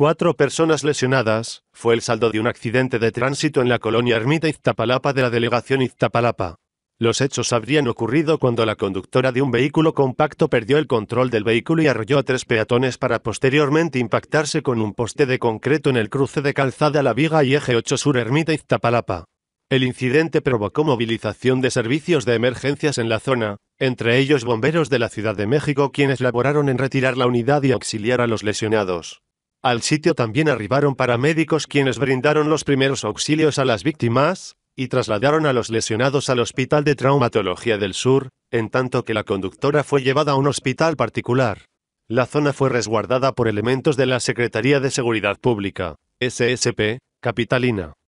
Cuatro personas lesionadas, fue el saldo de un accidente de tránsito en la colonia Ermita Iztapalapa de la delegación Iztapalapa. Los hechos habrían ocurrido cuando la conductora de un vehículo compacto perdió el control del vehículo y arrolló a tres peatones para posteriormente impactarse con un poste de concreto en el cruce de calzada La Viga y Eje 8 Sur Ermita Iztapalapa. El incidente provocó movilización de servicios de emergencias en la zona, entre ellos bomberos de la Ciudad de México quienes laboraron en retirar la unidad y auxiliar a los lesionados. Al sitio también arribaron paramédicos quienes brindaron los primeros auxilios a las víctimas, y trasladaron a los lesionados al Hospital de Traumatología del Sur, en tanto que la conductora fue llevada a un hospital particular. La zona fue resguardada por elementos de la Secretaría de Seguridad Pública, SSP, Capitalina.